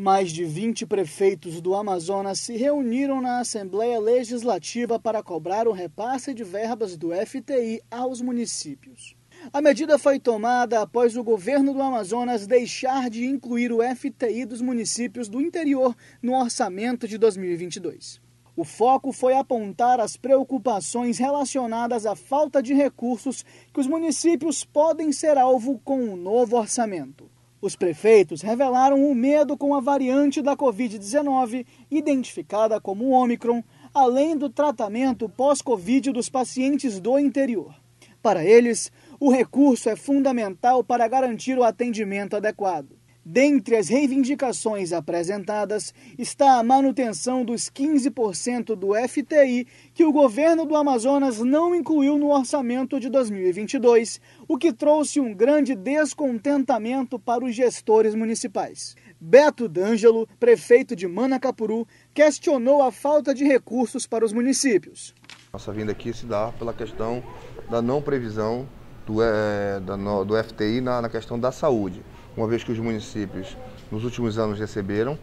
Mais de 20 prefeitos do Amazonas se reuniram na Assembleia Legislativa para cobrar o repasse de verbas do FTI aos municípios. A medida foi tomada após o governo do Amazonas deixar de incluir o FTI dos municípios do interior no orçamento de 2022. O foco foi apontar as preocupações relacionadas à falta de recursos que os municípios podem ser alvo com o um novo orçamento. Os prefeitos revelaram o medo com a variante da Covid-19, identificada como Omicron, além do tratamento pós-Covid dos pacientes do interior. Para eles, o recurso é fundamental para garantir o atendimento adequado. Dentre as reivindicações apresentadas está a manutenção dos 15% do FTI que o governo do Amazonas não incluiu no orçamento de 2022, o que trouxe um grande descontentamento para os gestores municipais. Beto D'Angelo, prefeito de Manacapuru, questionou a falta de recursos para os municípios. Nossa vinda aqui se dá pela questão da não previsão do, é, da, do FTI na, na questão da saúde uma vez que os municípios nos últimos anos receberam,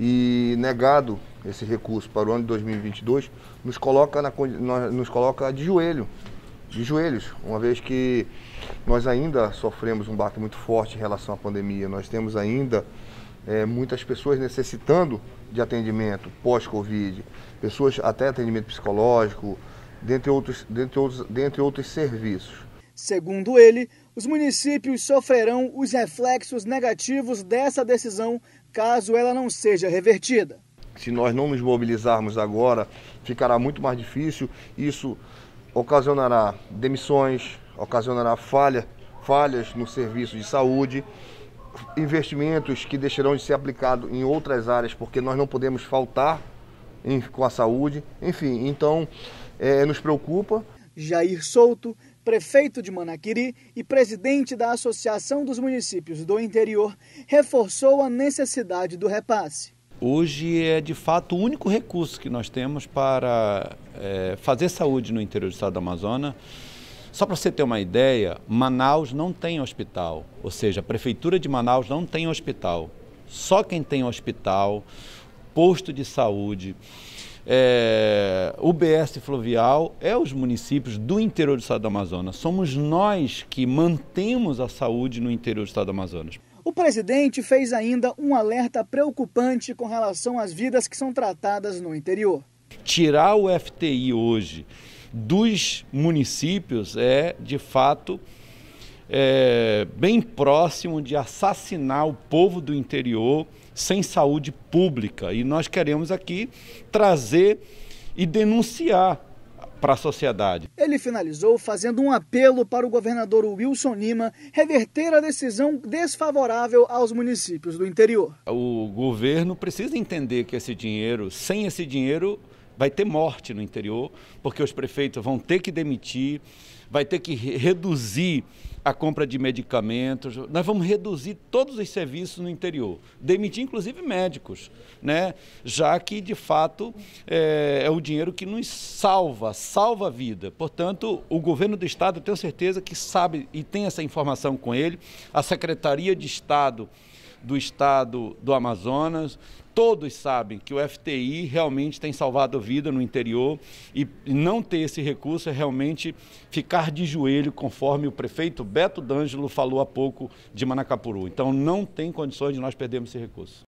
e negado esse recurso para o ano de 2022, nos coloca, na, nos coloca de joelho, de joelhos, uma vez que nós ainda sofremos um baque muito forte em relação à pandemia, nós temos ainda é, muitas pessoas necessitando de atendimento pós-Covid, pessoas até atendimento psicológico, dentre outros, dentre outros, dentre outros serviços. Segundo ele, os municípios sofrerão os reflexos negativos dessa decisão caso ela não seja revertida. Se nós não nos mobilizarmos agora, ficará muito mais difícil. Isso ocasionará demissões, ocasionará falha, falhas no serviço de saúde, investimentos que deixarão de ser aplicados em outras áreas, porque nós não podemos faltar em, com a saúde. Enfim, então é, nos preocupa. Jair Souto prefeito de Manaquiri e presidente da Associação dos Municípios do Interior, reforçou a necessidade do repasse. Hoje é de fato o único recurso que nós temos para é, fazer saúde no interior do estado do Amazonas. Só para você ter uma ideia, Manaus não tem hospital, ou seja, a prefeitura de Manaus não tem hospital. Só quem tem hospital, posto de saúde, é, BS fluvial, é os municípios do interior do estado do Amazonas. Somos nós que mantemos a saúde no interior do estado do Amazonas. O presidente fez ainda um alerta preocupante com relação às vidas que são tratadas no interior. Tirar o FTI hoje dos municípios é, de fato, é, bem próximo de assassinar o povo do interior sem saúde pública. E nós queremos aqui trazer e denunciar para a sociedade. Ele finalizou fazendo um apelo para o governador Wilson Lima reverter a decisão desfavorável aos municípios do interior. O governo precisa entender que esse dinheiro, sem esse dinheiro, vai ter morte no interior, porque os prefeitos vão ter que demitir, vai ter que reduzir a compra de medicamentos, nós vamos reduzir todos os serviços no interior, demitir inclusive médicos, né? já que de fato é, é o dinheiro que nos salva, salva a vida. Portanto, o governo do Estado, eu tenho certeza que sabe e tem essa informação com ele, a Secretaria de Estado do estado do Amazonas. Todos sabem que o FTI realmente tem salvado vida no interior e não ter esse recurso é realmente ficar de joelho, conforme o prefeito Beto D'Angelo falou há pouco de Manacapuru. Então não tem condições de nós perdermos esse recurso.